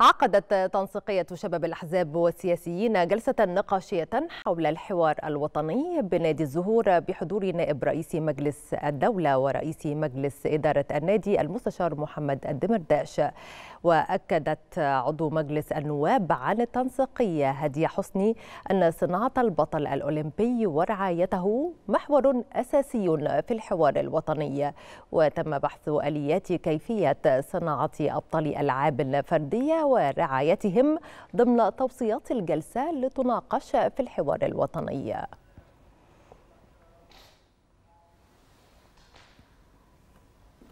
عقدت تنسيقية شباب الأحزاب والسياسيين جلسة نقاشية حول الحوار الوطني بنادي الزهور بحضور نائب رئيس مجلس الدولة ورئيس مجلس إدارة النادي المستشار محمد الدمرداش وأكدت عضو مجلس النواب عن التنسيقية هدية حسني أن صناعة البطل الأولمبي ورعايته محور أساسي في الحوار الوطني وتم بحث آليات كيفية صناعة أبطال ألعاب فردية ورعايتهم ضمن توصيات الجلسة لتناقش في الحوار الوطني